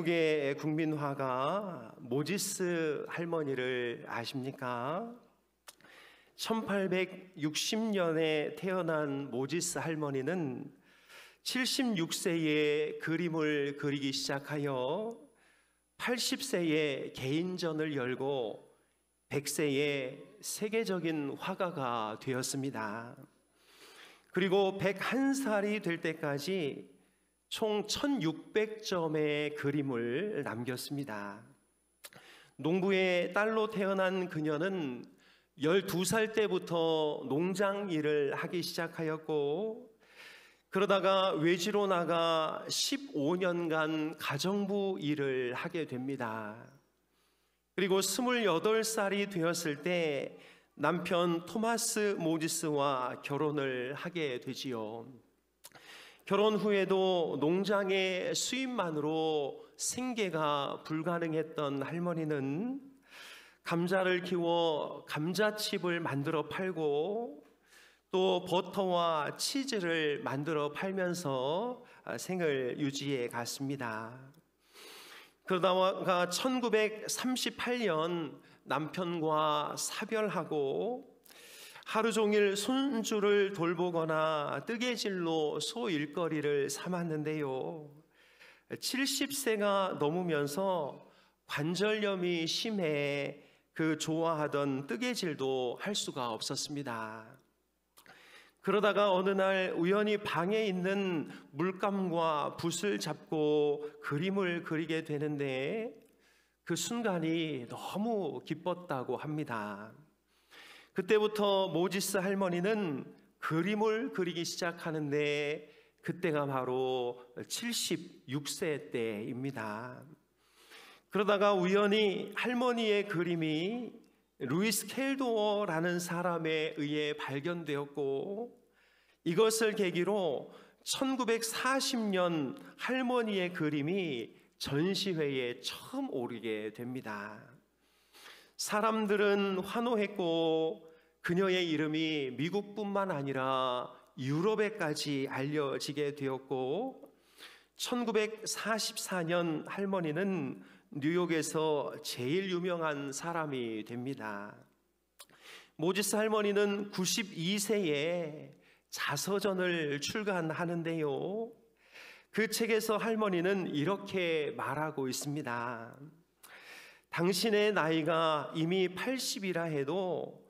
미국의 국민화가 모지스 할머니를 아십니까? 1860년에 태어난 모지스 할머니는 76세에 그림을 그리기 시작하여 80세에 개인전을 열고 100세에 세계적인 화가가 되었습니다. 그리고 101살이 될 때까지 총 1600점의 그림을 남겼습니다. 농부의 딸로 태어난 그녀는 12살 때부터 농장 일을 하기 시작하였고, 그러다가 외지로 나가 15년간 가정부 일을 하게 됩니다. 그리고 28살이 되었을 때 남편 토마스 모지스와 결혼을 하게 되지요. 결혼 후에도 농장의 수입만으로 생계가 불가능했던 할머니는 감자를 키워 감자칩을 만들어 팔고 또 버터와 치즈를 만들어 팔면서 생을 유지해 갔습니다. 그러다가 1938년 남편과 사별하고 하루 종일 손주를 돌보거나 뜨개질로 소 일거리를 삼았는데요. 70세가 넘으면서 관절염이 심해 그 좋아하던 뜨개질도 할 수가 없었습니다. 그러다가 어느 날 우연히 방에 있는 물감과 붓을 잡고 그림을 그리게 되는데 그 순간이 너무 기뻤다고 합니다. 그때부터 모지스 할머니는 그림을 그리기 시작하는데 그때가 바로 76세 때입니다. 그러다가 우연히 할머니의 그림이 루이스 켈도어라는 사람에 의해 발견되었고 이것을 계기로 1940년 할머니의 그림이 전시회에 처음 오르게 됩니다. 사람들은 환호했고 그녀의 이름이 미국뿐만 아니라 유럽에까지 알려지게 되었고 1944년 할머니는 뉴욕에서 제일 유명한 사람이 됩니다. 모지스 할머니는 92세에 자서전을 출간하는데요. 그 책에서 할머니는 이렇게 말하고 있습니다. 당신의 나이가 이미 80이라 해도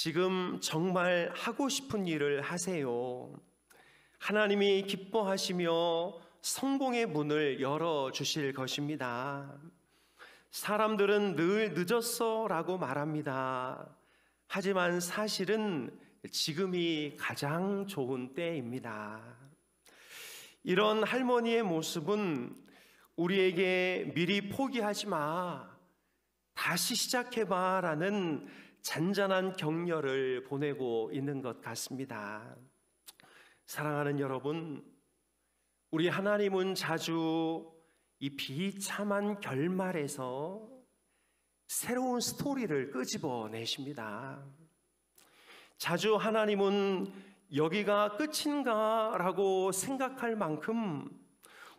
지금 정말 하고 싶은 일을 하세요. 하나님이 기뻐하시며 성공의 문을 열어 주실 것입니다. 사람들은 늘 늦었어 라고 말합니다. 하지만 사실은 지금이 가장 좋은 때입니다. 이런 할머니의 모습은 우리에게 미리 포기하지 마. 다시 시작해봐. 라는 잔잔한 격려를 보내고 있는 것 같습니다. 사랑하는 여러분, 우리 하나님은 자주 이 비참한 결말에서 새로운 스토리를 끄집어 내십니다. 자주 하나님은 여기가 끝인가라고 생각할 만큼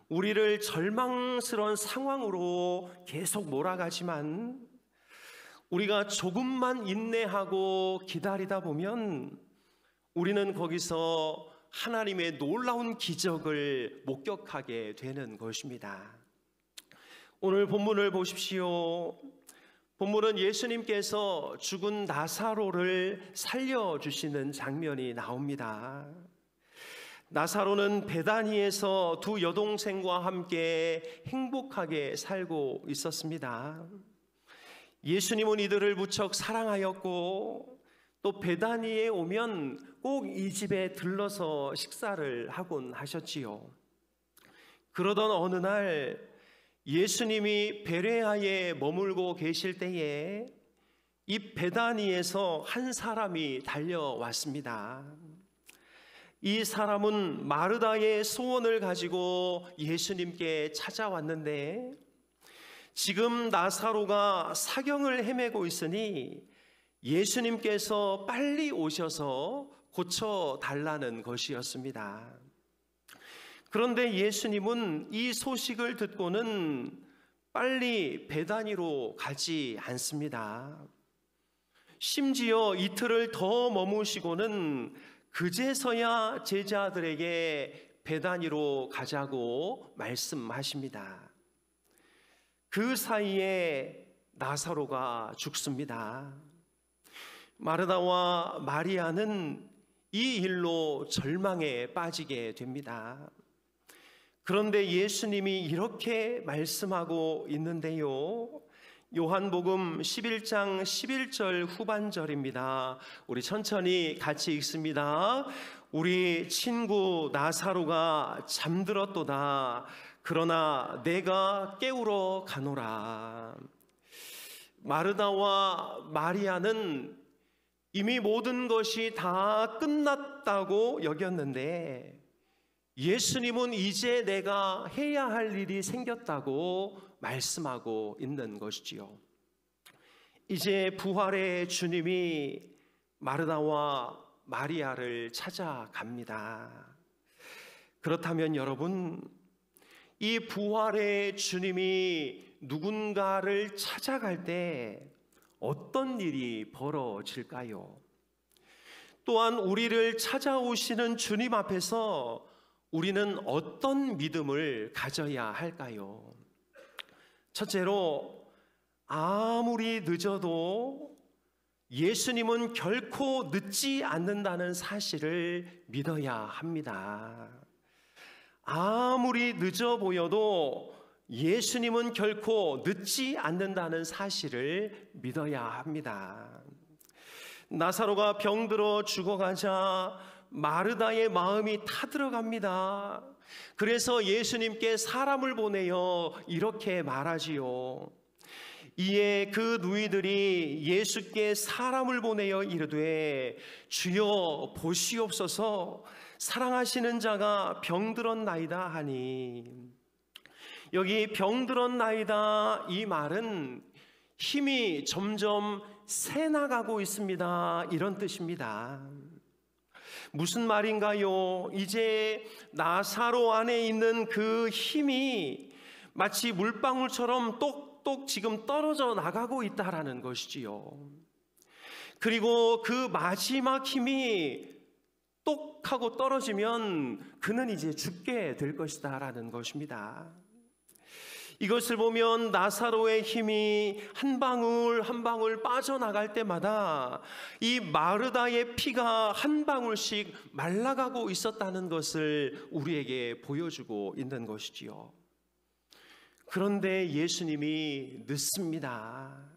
우리를 절망스러 상황으로 계속 몰아가지만 우리가 조금만 인내하고 기다리다 보면 우리는 거기서 하나님의 놀라운 기적을 목격하게 되는 것입니다. 오늘 본문을 보십시오. 본문은 예수님께서 죽은 나사로를 살려주시는 장면이 나옵니다. 나사로는 베다니에서 두 여동생과 함께 행복하게 살고 있었습니다. 예수님은 이들을 무척 사랑하였고 또 베다니에 오면 꼭 이 집에 들러서 식사를 하곤 하셨지요. 그러던 어느 날 예수님이 베레아에 머물고 계실 때에 이 베다니에서 한 사람이 달려왔습니다. 이 사람은 마르다의 소원을 가지고 예수님께 찾아왔는데 지금 나사로가 사경을 헤매고 있으니 예수님께서 빨리 오셔서 고쳐달라는 것이었습니다. 그런데 예수님은 이 소식을 듣고는 빨리 배단위로 가지 않습니다. 심지어 이틀을 더 머무시고는 그제서야 제자들에게 배단위로 가자고 말씀하십니다. 그 사이에 나사로가 죽습니다. 마르다와 마리아는 이 일로 절망에 빠지게 됩니다. 그런데 예수님이 이렇게 말씀하고 있는데요. 요한복음 11장 11절 후반절입니다. 우리 천천히 같이 읽습니다. 우리 친구 나사로가 잠들었도다. 그러나 내가 깨우러 가노라. 마르다와 마리아는 이미 모든 것이 다 끝났다고 여겼는데 예수님은 이제 내가 해야 할 일이 생겼다고 말씀하고 있는 것이지요. 이제 부활의 주님이 마르다와 마리아를 찾아갑니다. 그렇다면 여러분, 이 부활의 주님이 누군가를 찾아갈 때 어떤 일이 벌어질까요? 또한 우리를 찾아오시는 주님 앞에서 우리는 어떤 믿음을 가져야 할까요? 첫째로, 아무리 늦어도 예수님은 결코 늦지 않는다는 사실을 믿어야 합니다. 아무리 늦어 보여도 예수님은 결코 늦지 않는다는 사실을 믿어야 합니다. 나사로가 병들어 죽어가자 마르다의 마음이 타들어갑니다. 그래서 예수님께 사람을 보내어 이렇게 말하지요. 이에 그 누이들이 예수께 사람을 보내어 이르되 주여 보시옵소서 사랑하시는 자가 병들었나이다 하니 여기 병들었나이다 이 말은 힘이 점점 새 나가고 있습니다 이런 뜻입니다. 무슨 말인가요? 이제 나사로 안에 있는 그 힘이 마치 물방울처럼 똑 똑똑 지금 떨어져 나가고 있다라는 것이지요. 그리고 그 마지막 힘이 똑하고 떨어지면 그는 이제 죽게 될 것이다라는 것입니다. 이것을 보면 나사로의 힘이 한 방울 한 방울 빠져나갈 때마다 이 마르다의 피가 한 방울씩 말라가고 있었다는 것을 우리에게 보여주고 있는 것이지요. 그런데 예수님이 늦습니다.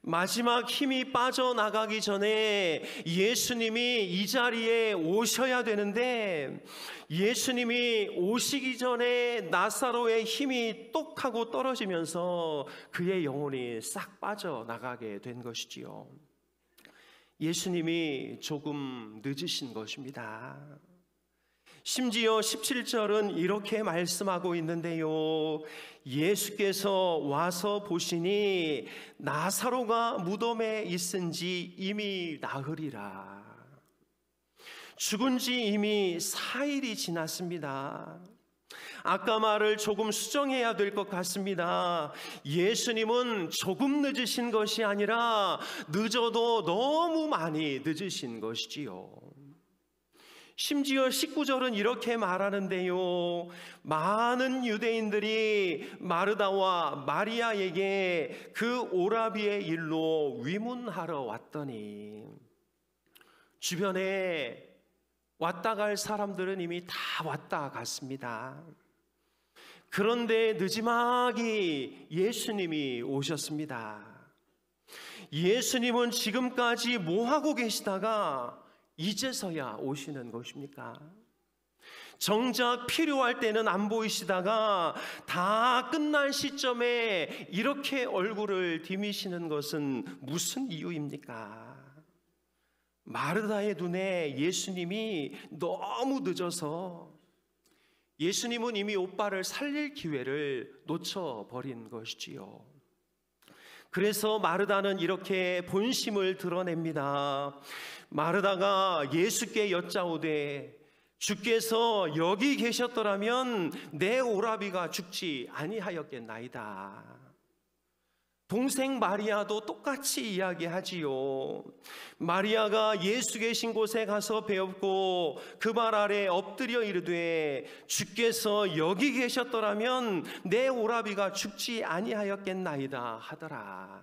마지막 힘이 빠져나가기 전에 예수님이 이 자리에 오셔야 되는데 예수님이 오시기 전에 나사로의 힘이 똑하고 떨어지면서 그의 영혼이 싹 빠져나가게 된 것이지요. 예수님이 조금 늦으신 것입니다. 심지어 17절은 이렇게 말씀하고 있는데요. 예수께서 와서 보시니 나사로가 무덤에 있은 지 이미 나흘이라. 죽은 지 이미 4일이 지났습니다. 아까 말을 조금 수정해야 될 것 같습니다. 예수님은 조금 늦으신 것이 아니라 늦어도 너무 많이 늦으신 것이지요. 심지어 19절은 이렇게 말하는데요. 많은 유대인들이 마르다와 마리아에게 그 오라비의 일로 위문하러 왔더니 주변에 왔다 갈 사람들은 이미 다 왔다 갔습니다. 그런데 늦지막이 예수님이 오셨습니다. 예수님은 지금까지 뭐 하고 계시다가 이제서야 오시는 것입니까? 정작 필요할 때는 안 보이시다가 다 끝난 시점에 이렇게 얼굴을 디미시는 것은 무슨 이유입니까? 마르다의 눈에 예수님이 너무 늦어서 예수님은 이미 오빠를 살릴 기회를 놓쳐버린 것이지요. 그래서 마르다는 이렇게 본심을 드러냅니다. 마르다가 예수께 여짜오되 주께서 여기 계셨더라면 내 오라비가 죽지 아니하였겠나이다. 동생 마리아도 똑같이 이야기하지요. 마리아가 예수 계신 곳에 가서 배웠고 그 발 아래 엎드려 이르되 주께서 여기 계셨더라면 내 오라비가 죽지 아니하였겠나이다 하더라.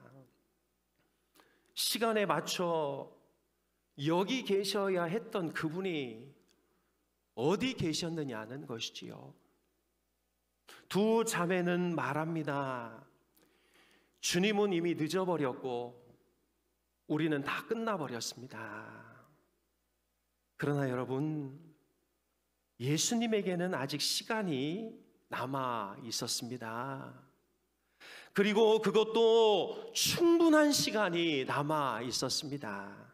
시간에 맞춰 여기 계셔야 했던 그분이 어디 계셨느냐는 것이지요. 두 자매는 말합니다. 주님은 이미 늦어버렸고 우리는 다 끝나버렸습니다. 그러나 여러분, 예수님에게는 아직 시간이 남아 있었습니다. 그리고 그것도 충분한 시간이 남아 있었습니다.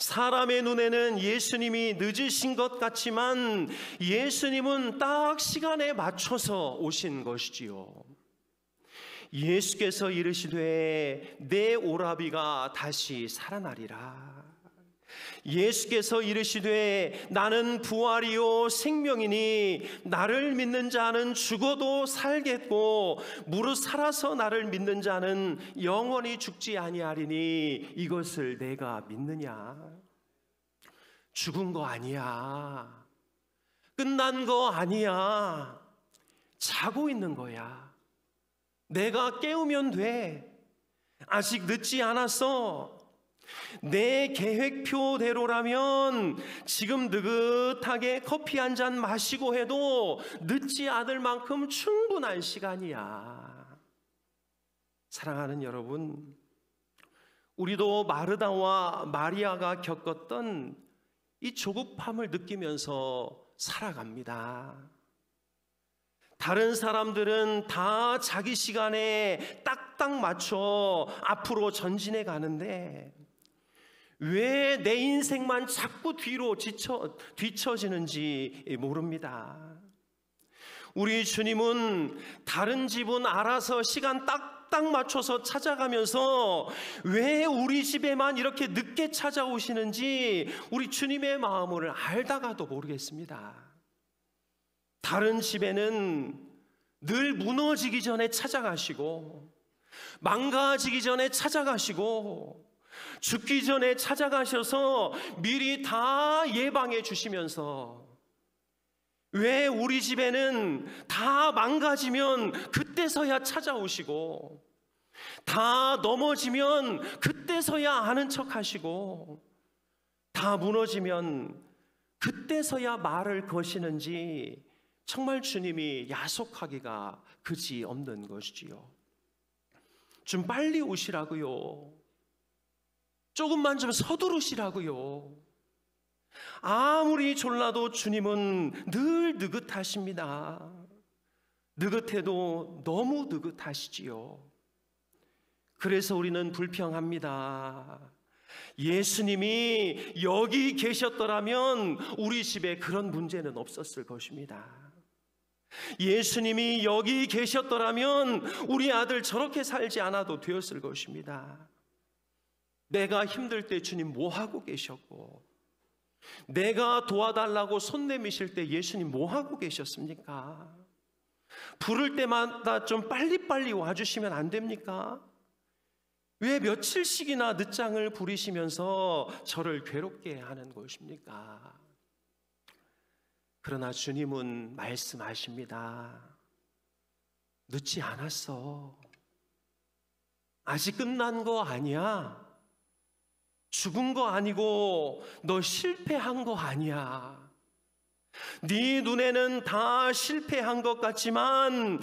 사람의 눈에는 예수님이 늦으신 것 같지만 예수님은 딱 시간에 맞춰서 오신 것이지요. 예수께서 이르시되 내 오라비가 다시 살아나리라. 예수께서 이르시되 나는 부활이요 생명이니 나를 믿는 자는 죽어도 살겠고 무릇 살아서 나를 믿는 자는 영원히 죽지 아니하리니 이것을 내가 믿느냐 죽은 거 아니야 끝난 거 아니야 자고 있는 거야 내가 깨우면 돼 아직 늦지 않았어 내 계획표대로라면 지금 느긋하게 커피 한 잔 마시고 해도 늦지 않을 만큼 충분한 시간이야. 사랑하는 여러분, 우리도 마르다와 마리아가 겪었던 이 조급함을 느끼면서 살아갑니다. 다른 사람들은 다 자기 시간에 딱딱 맞춰 앞으로 전진해 가는데 왜내 인생만 자꾸 뒤로 지쳐, 뒤처지는지 모릅니다. 우리 주님은 다른 집은 알아서 시간 딱딱 맞춰서 찾아가면서 왜 우리 집에만 이렇게 늦게 찾아오시는지 우리 주님의 마음을 알다가도 모르겠습니다. 다른 집에는 늘 무너지기 전에 찾아가시고, 망가지기 전에 찾아가시고, 죽기 전에 찾아가셔서 미리 다 예방해 주시면서 왜 우리 집에는 다 망가지면 그때서야 찾아오시고 다 넘어지면 그때서야 아는 척 하시고 다 무너지면 그때서야 말을 거시는지 정말 주님이 야속하기가 그지 없는 것이지요. 좀 빨리 오시라고요. 조금만 좀 서두르시라고요. 아무리 졸라도 주님은 늘 느긋하십니다. 느긋해도 너무 느긋하시지요. 그래서 우리는 불평합니다. 예수님이 여기 계셨더라면 우리 집에 그런 문제는 없었을 것입니다. 예수님이 여기 계셨더라면 우리 아들 저렇게 살지 않아도 되었을 것입니다. 내가 힘들 때 주님 뭐 하고 계셨고 내가 도와달라고 손 내미실 때 예수님 뭐 하고 계셨습니까? 부를 때마다 좀 빨리빨리 와주시면 안 됩니까? 왜 며칠씩이나 늦장을 부리시면서 저를 괴롭게 하는 것입니까? 그러나 주님은 말씀하십니다. 늦지 않았어. 아직 끝난 거 아니야. 죽은 거 아니고 너 실패한 거 아니야. 네 눈에는 다 실패한 것 같지만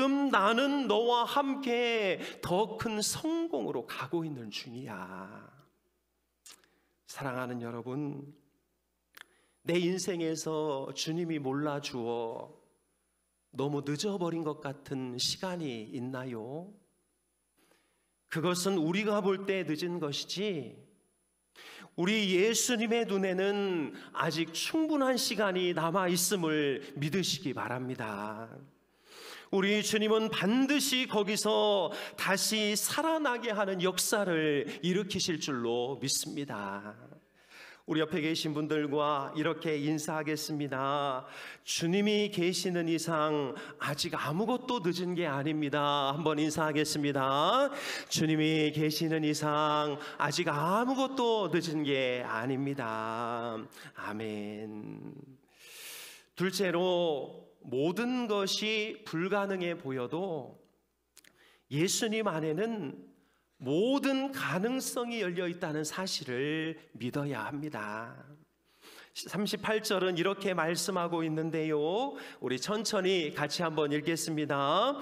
지금 나는 너와 함께 더 큰 성공으로 가고 있는 중이야. 사랑하는 여러분, 내 인생에서 주님이 몰라주어 너무 늦어버린 것 같은 시간이 있나요? 그것은 우리가 볼 때 늦은 것이지 우리 예수님의 눈에는 아직 충분한 시간이 남아 있음을 믿으시기 바랍니다. 우리 주님은 반드시 거기서 다시 살아나게 하는 역사를 일으키실 줄로 믿습니다. 우리 옆에 계신 분들과 이렇게 인사하겠습니다. 주님이 계시는 이상 아직 아무것도 늦은 게 아닙니다. 한번 인사하겠습니다. 주님이 계시는 이상 아직 아무것도 늦은 게 아닙니다. 아멘. 둘째로 모든 것이 불가능해 보여도 예수님 안에는 모든 가능성이 열려 있다는 사실을 믿어야 합니다. 38절은 이렇게 말씀하고 있는데요. 우리 천천히 같이 한번 읽겠습니다.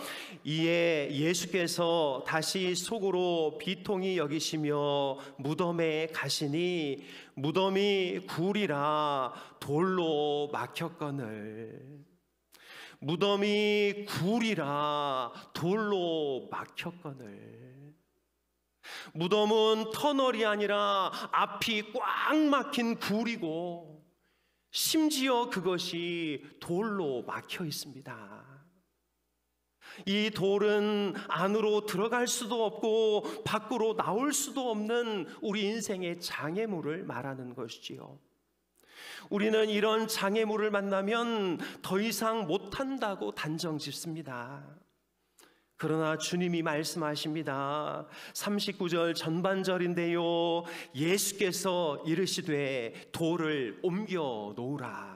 이에 예수께서 다시 속으로 비통이 여기시며 무덤에 가시니 무덤이 굴이라 돌로 막혔거늘. 무덤이 굴이라 돌로 막혔거늘. 무덤은 터널이 아니라 앞이 꽉 막힌 굴이고 심지어 그것이 돌로 막혀 있습니다. 이 돌은 안으로 들어갈 수도 없고 밖으로 나올 수도 없는 우리 인생의 장애물을 말하는 것이지요. 우리는 이런 장애물을 만나면 더 이상 못한다고 단정 짓습니다. 그러나 주님이 말씀하십니다. 39절 전반절인데요. 예수께서 이르시되 돌을 옮겨 놓으라.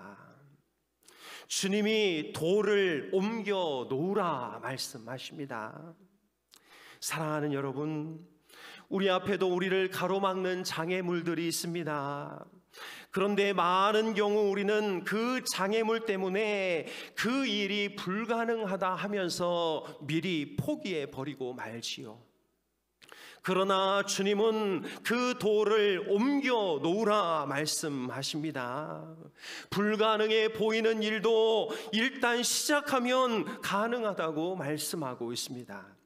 주님이 돌을 옮겨 놓으라 말씀하십니다. 사랑하는 여러분, 우리 앞에도 우리를 가로막는 장애물들이 있습니다. 그런데 많은 경우 우리는 그 장애물 때문에 그 일이 불가능하다 하면서 미리 포기해 버리고 말지요. 그러나 주님은 그 돌을 옮겨 놓으라 말씀하십니다. 불가능해 보이는 일도 일단 시작하면 가능하다고 말씀하고 있습니다.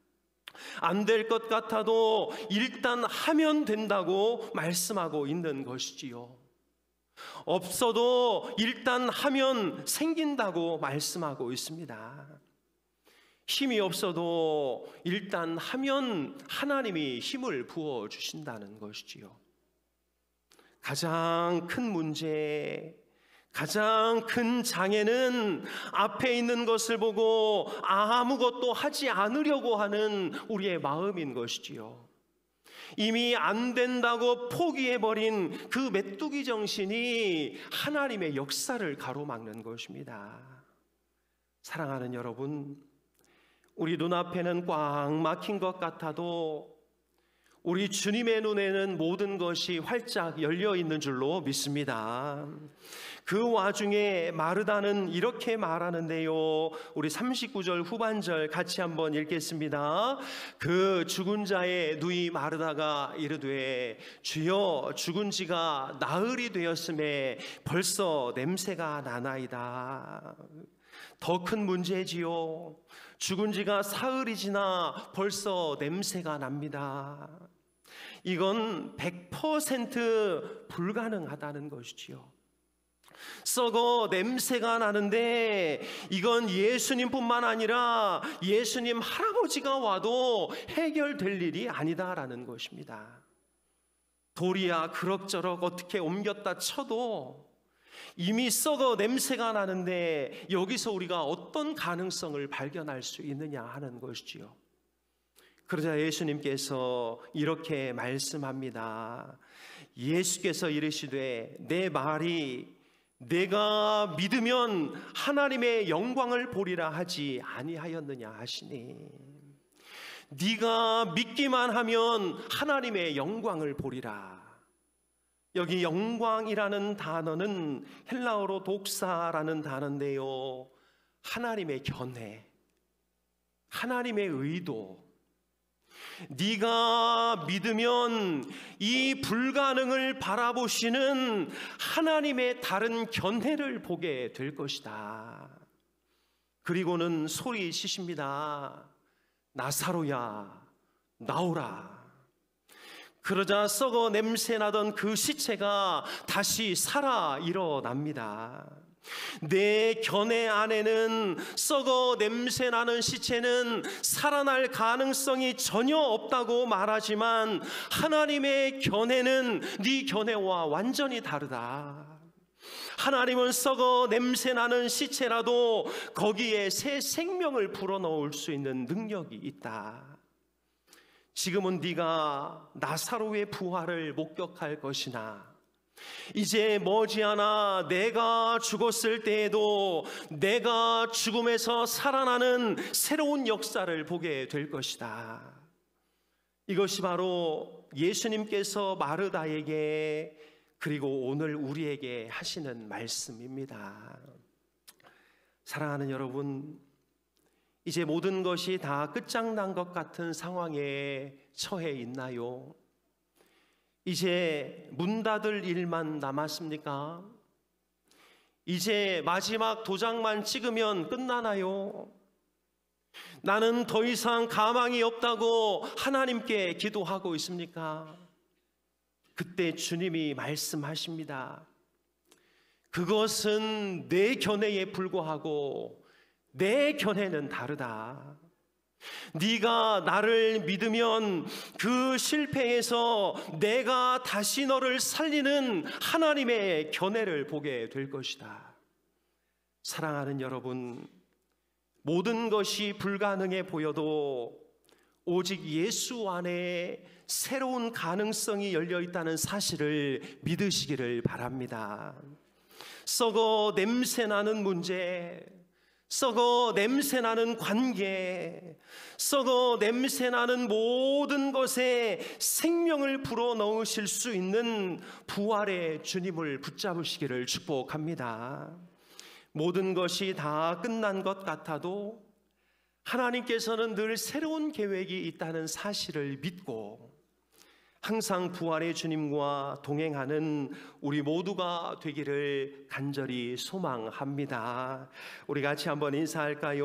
안 될 것 같아도 일단 하면 된다고 말씀하고 있는 것이지요. 없어도 일단 하면 생긴다고 말씀하고 있습니다. 힘이 없어도 일단 하면 하나님이 힘을 부어 주신다는 것이지요. 가장 큰 문제, 가장 큰 장애는 앞에 있는 것을 보고 아무것도 하지 않으려고 하는 우리의 마음인 것이지요. 이미 안 된다고 포기해버린 그 메뚜기 정신이 하나님의 역사를 가로막는 것입니다. 사랑하는 여러분, 우리 눈앞에는 꽉 막힌 것 같아도 우리 주님의 눈에는 모든 것이 활짝 열려 있는 줄로 믿습니다. 그 와중에 마르다는 이렇게 말하는데요. 우리 39절 후반절 같이 한번 읽겠습니다. 그 죽은 자의 누이 마르다가 이르되 주여 죽은 지가 나흘이 되었음에 벌써 냄새가 나나이다. 더 큰 문제지요. 죽은 지가 사흘이 지나 벌써 냄새가 납니다. 이건 100% 불가능하다는 것이지요. 썩어 냄새가 나는데 이건 예수님뿐만 아니라 예수님 할아버지가 와도 해결될 일이 아니다라는 것입니다. 도리야 그럭저럭 어떻게 옮겼다 쳐도 이미 썩어 냄새가 나는데 여기서 우리가 어떤 가능성을 발견할 수 있느냐 하는 것이지요. 그러자 예수님께서 이렇게 말씀합니다. 예수께서 이르시되 내 말이 내가 믿으면 하나님의 영광을 보리라 하지 아니하였느냐 하시니 네가 믿기만 하면 하나님의 영광을 보리라. 여기 영광이라는 단어는 헬라어로 독사라는 단어인데요. 하나님의 견해, 하나님의 의도, 네가 믿으면 이 불가능을 바라보시는 하나님의 다른 견해를 보게 될 것이다. 그리고는 소리치십니다. 나사로야 나오라. 그러자 썩어 냄새 나던 그 시체가 다시 살아 일어납니다. 내 견해 안에는 썩어 냄새 나는 시체는 살아날 가능성이 전혀 없다고 말하지만 하나님의 견해는 네 견해와 완전히 다르다. 하나님은 썩어 냄새 나는 시체라도 거기에 새 생명을 불어넣을 수 있는 능력이 있다. 지금은 네가 나사로의 부활을 목격할 것이나 이제 머지않아 내가 죽었을 때에도 내가 죽음에서 살아나는 새로운 역사를 보게 될 것이다. 이것이 바로 예수님께서 마르다에게 그리고 오늘 우리에게 하시는 말씀입니다. 사랑하는 여러분, 이제 모든 것이 다 끝장난 것 같은 상황에 처해 있나요? 이제 문 닫을 일만 남았습니까? 이제 마지막 도장만 찍으면 끝나나요? 나는 더 이상 가망이 없다고 하나님께 기도하고 있습니까? 그때 주님이 말씀하십니다. 그것은 내 견해에 불과하고 내 견해는 다르다. 네가 나를 믿으면 그 실패에서 내가 다시 너를 살리는 하나님의 견해를 보게 될 것이다. 사랑하는 여러분, 모든 것이 불가능해 보여도 오직 예수 안에 새로운 가능성이 열려 있다는 사실을 믿으시기를 바랍니다. 썩어 냄새 나는 문제, 썩어 냄새나는 관계, 썩어 냄새나는 모든 것에 생명을 불어 넣으실 수 있는 부활의 주님을 붙잡으시기를 축복합니다. 모든 것이 다 끝난 것 같아도 하나님께서는 늘 새로운 계획이 있다는 사실을 믿고 항상 부활의 주님과 동행하는 우리 모두가 되기를 간절히 소망합니다. 우리 같이 한번 인사할까요?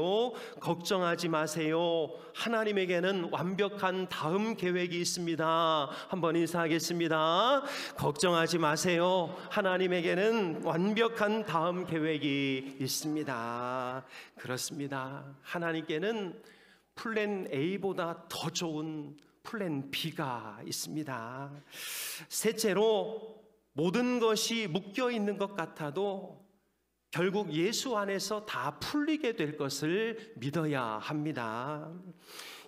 걱정하지 마세요. 하나님에게는 완벽한 다음 계획이 있습니다. 한번 인사하겠습니다. 걱정하지 마세요. 하나님에게는 완벽한 다음 계획이 있습니다. 그렇습니다. 하나님께는 플랜 A보다 더 좋은 플랜 B가 있습니다. 셋째로 모든 것이 묶여 있는 것 같아도 결국 예수 안에서 다 풀리게 될 것을 믿어야 합니다.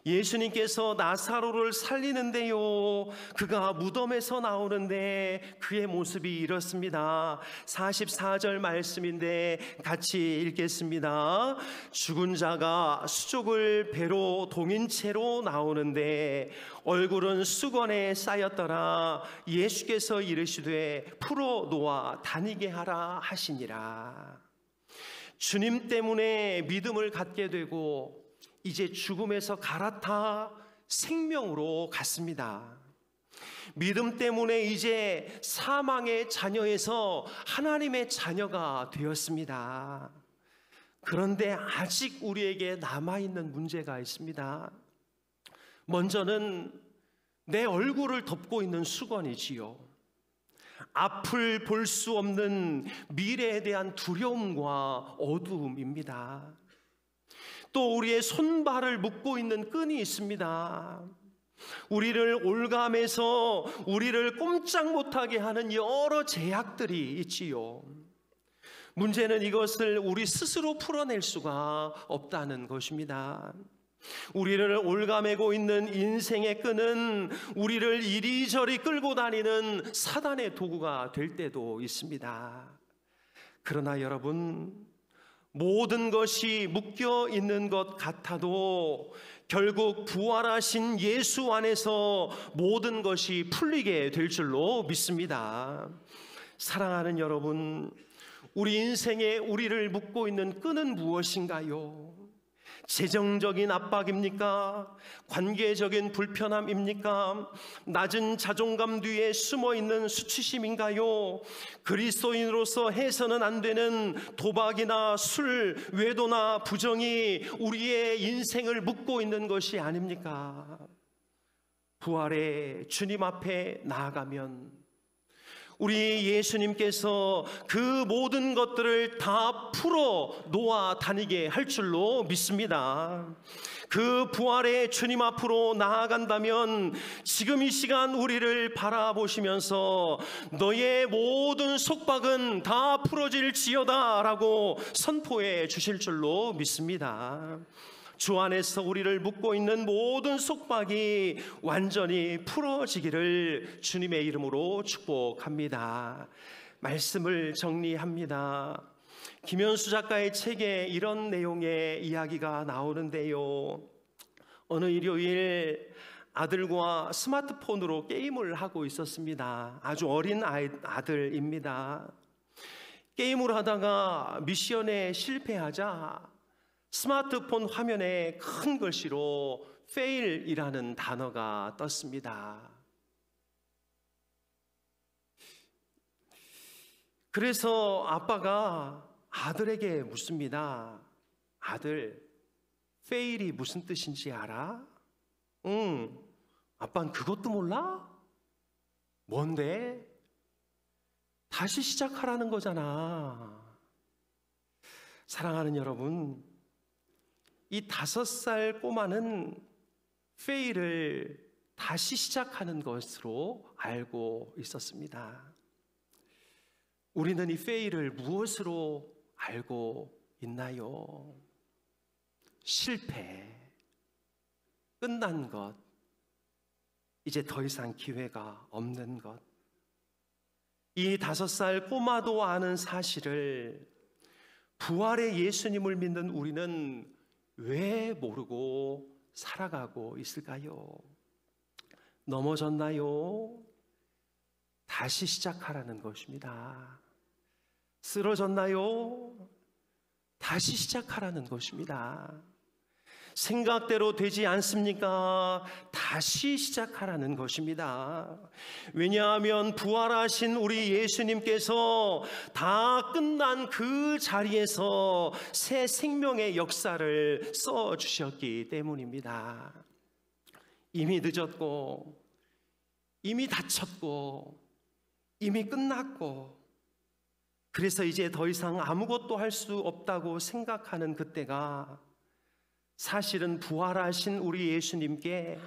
예수님께서 나사로를 살리는데요. 그가 무덤에서 나오는데 그의 모습이 이렇습니다. 44절 말씀인데 같이 읽겠습니다. 죽은 자가 수족을 배로 동인 채로 나오는데 얼굴은 수건에 쌓였더라. 예수께서 이르시되 풀어 놓아 다니게 하라 하시니라. 주님 때문에 믿음을 갖게 되고 이제 죽음에서 갈아타 생명으로 갔습니다. 믿음 때문에 이제 사망의 자녀에서 하나님의 자녀가 되었습니다. 그런데 아직 우리에게 남아있는 문제가 있습니다. 먼저는 내 얼굴을 덮고 있는 수건이지요. 앞을 볼 수 없는 미래에 대한 두려움과 어두움입니다. 또 우리의 손발을 묶고 있는 끈이 있습니다. 우리를 올감해서 우리를 꼼짝 못하게 하는 여러 제약들이 있지요. 문제는 이것을 우리 스스로 풀어낼 수가 없다는 것입니다. 우리를 올가매고 있는 인생의 끈은 우리를 이리저리 끌고 다니는 사단의 도구가 될 때도 있습니다. 그러나 여러분, 모든 것이 묶여 있는 것 같아도 결국 부활하신 예수 안에서 모든 것이 풀리게 될 줄로 믿습니다. 사랑하는 여러분, 우리 인생에 우리를 묶고 있는 끈은 무엇인가요? 재정적인 압박입니까? 관계적인 불편함입니까? 낮은 자존감 뒤에 숨어 있는 수치심인가요? 그리스도인으로서 해서는 안 되는 도박이나 술, 외도나 부정이 우리의 인생을 묶고 있는 것이 아닙니까? 부활의 주님 앞에 나아가면 우리 예수님께서 그 모든 것들을 다 풀어 놓아 다니게 할 줄로 믿습니다. 그 부활의 주님 앞으로 나아간다면 지금 이 시간 우리를 바라보시면서 너의 모든 속박은 다 풀어질지어다라고 선포해 주실 줄로 믿습니다. 주 안에서 우리를 묶고 있는 모든 속박이 완전히 풀어지기를 주님의 이름으로 축복합니다. 말씀을 정리합니다. 김현수 작가의 책에 이런 내용의 이야기가 나오는데요. 어느 일요일 아들과 스마트폰으로 게임을 하고 있었습니다. 아주 어린 아이, 아들입니다. 게임을 하다가 미션에 실패하자 스마트폰 화면에 큰 글씨로 fail이라는 단어가 떴습니다. 그래서 아빠가 아들에게 묻습니다. 아들, fail이 무슨 뜻인지 알아? 응. 아빠는 그것도 몰라? 뭔데? 다시 시작하라는 거잖아. 사랑하는 여러분, 이 다섯 살 꼬마는 페이를 다시 시작하는 것으로 알고 있었습니다. 우리는 이 페이를 무엇으로 알고 있나요? 실패, 끝난 것, 이제 더 이상 기회가 없는 것. 이 다섯 살 꼬마도 아는 사실을 부활의 예수님을 믿는 우리는 왜 모르고 살아가고 있을까요? 넘어졌나요? 다시 시작하라는 것입니다. 쓰러졌나요? 다시 시작하라는 것입니다. 생각대로 되지 않습니까? 다시 시작하라는 것입니다. 왜냐하면 부활하신 우리 예수님께서 다 끝난 그 자리에서 새 생명의 역사를 써 주셨기 때문입니다. 이미 늦었고, 이미 다쳤고, 이미 끝났고, 그래서 이제 더 이상 아무것도 할 수 없다고 생각하는 그때가 사실은 부활하신 우리 예수님께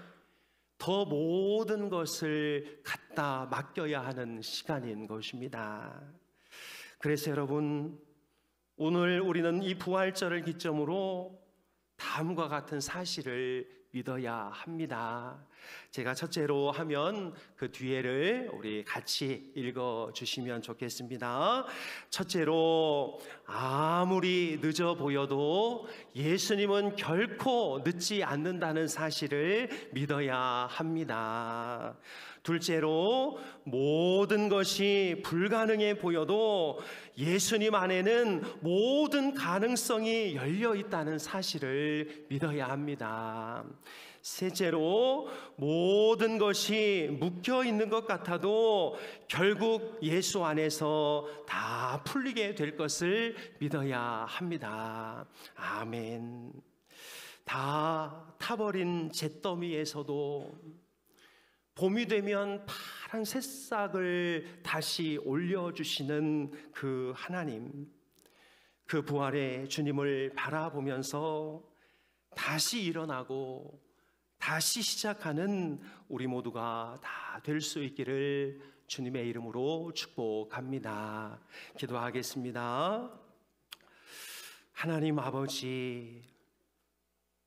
더 모든 것을 갖다 맡겨야 하는 시간인 것입니다. 그래서 여러분, 오늘 우리는 이 부활절을 기점으로 다음과 같은 사실을 믿어야 합니다. 제가 첫째로 하면 그 뒤에를 우리 같이 읽어 주시면 좋겠습니다. 첫째로 아무리 늦어 보여도 예수님은 결코 늦지 않는다는 사실을 믿어야 합니다. 둘째로 모든 것이 불가능해 보여도 예수님 안에는 모든 가능성이 열려 있다는 사실을 믿어야 합니다. 셋째로 모든 것이 묶여 있는 것 같아도 결국 예수 안에서 다 풀리게 될 것을 믿어야 합니다. 아멘. 다 타버린 잿더미에서도 봄이 되면 파란 새싹을 다시 올려주시는 그 하나님, 그 부활의 주님을 바라보면서 다시 일어나고 다시 시작하는 우리 모두가 다 될 수 있기를 주님의 이름으로 축복합니다. 기도하겠습니다. 하나님 아버지,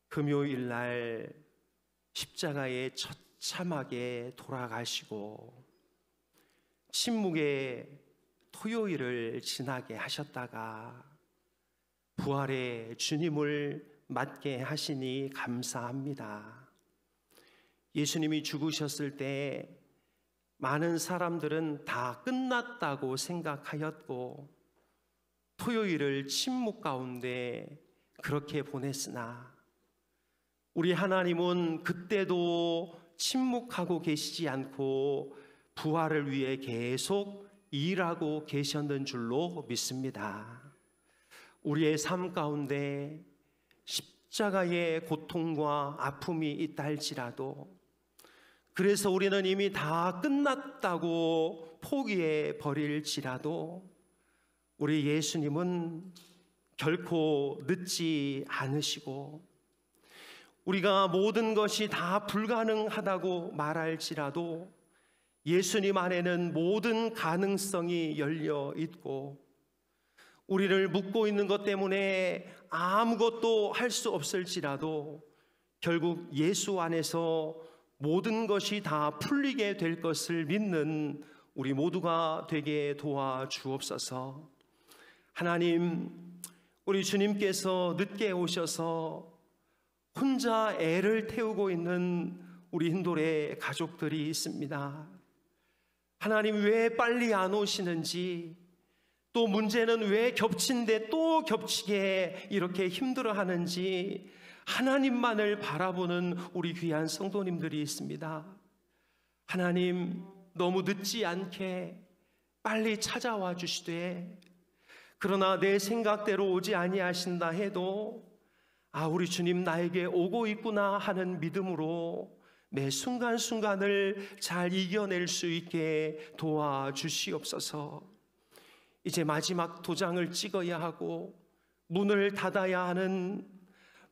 금요일 날 십자가의 첫 처참하게 돌아가시고 침묵의 토요일을 지나게 하셨다가 부활의 주님을 맞게 하시니 감사합니다. 예수님이 죽으셨을 때 많은 사람들은 다 끝났다고 생각하였고 토요일을 침묵 가운데 그렇게 보냈으나 우리 하나님은 그때도 침묵하고 계시지 않고 부활을 위해 계속 일하고 계셨는 줄로 믿습니다. 우리의 삶 가운데 십자가의 고통과 아픔이 있다 할지라도 그래서 우리는 이미 다 끝났다고 포기해 버릴지라도 우리 예수님은 결코 늦지 않으시고 우리가 모든 것이 다 불가능하다고 말할지라도 예수님 안에는 모든 가능성이 열려 있고 우리를 묶고 있는 것 때문에 아무것도 할 수 없을지라도 결국 예수 안에서 모든 것이 다 풀리게 될 것을 믿는 우리 모두가 되게 도와 주옵소서. 하나님, 우리 주님께서 늦게 오셔서 혼자 애를 태우고 있는 우리 흰돌의 가족들이 있습니다. 하나님 왜 빨리 안 오시는지 또 문제는 왜 겹친데 또 겹치게 이렇게 힘들어 하는지 하나님만을 바라보는 우리 귀한 성도님들이 있습니다. 하나님 너무 늦지 않게 빨리 찾아와 주시되 그러나 내 생각대로 오지 아니하신다 해도 아, 우리 주님 나에게 오고 있구나 하는 믿음으로 매 순간순간을 잘 이겨낼 수 있게 도와주시옵소서. 이제 마지막 도장을 찍어야 하고 문을 닫아야 하는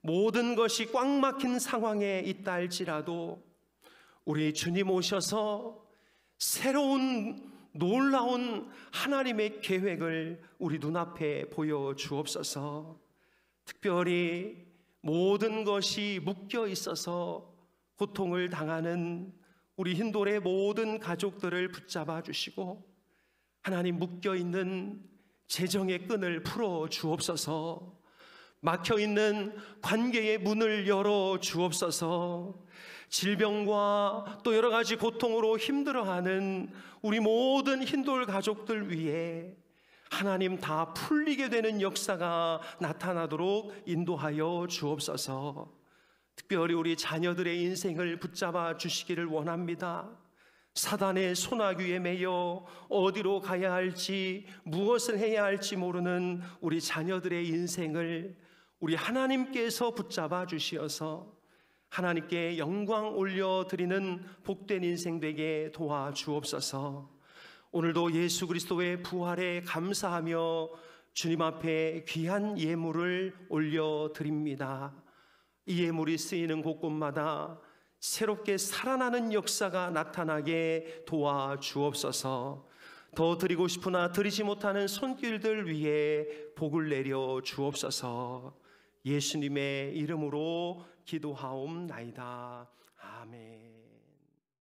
모든 것이 꽉 막힌 상황에 있다 할지라도 우리 주님 오셔서 새로운 놀라운 하나님의 계획을 우리 눈앞에 보여 주옵소서. 특별히 모든 것이 묶여 있어서 고통을 당하는 우리 흰돌의 모든 가족들을 붙잡아 주시고 하나님 묶여 있는 재정의 끈을 풀어 주옵소서 막혀 있는 관계의 문을 열어 주옵소서 질병과 또 여러 가지 고통으로 힘들어하는 우리 모든 흰돌 가족들 위해 하나님 다 풀리게 되는 역사가 나타나도록 인도하여 주옵소서. 특별히 우리 자녀들의 인생을 붙잡아 주시기를 원합니다. 사단의 소나귀에 매여 어디로 가야 할지 무엇을 해야 할지 모르는 우리 자녀들의 인생을 우리 하나님께서 붙잡아 주시어서 하나님께 영광 올려 드리는 복된 인생 되게 도와 주옵소서. 오늘도 예수 그리스도의 부활에 감사하며 주님 앞에 귀한 예물을 올려드립니다. 이 예물이 쓰이는 곳곳마다 새롭게 살아나는 역사가 나타나게 도와주옵소서 더 드리고 싶으나 드리지 못하는 손길들 위해 복을 내려 주옵소서 예수님의 이름으로 기도하옵나이다. 아멘.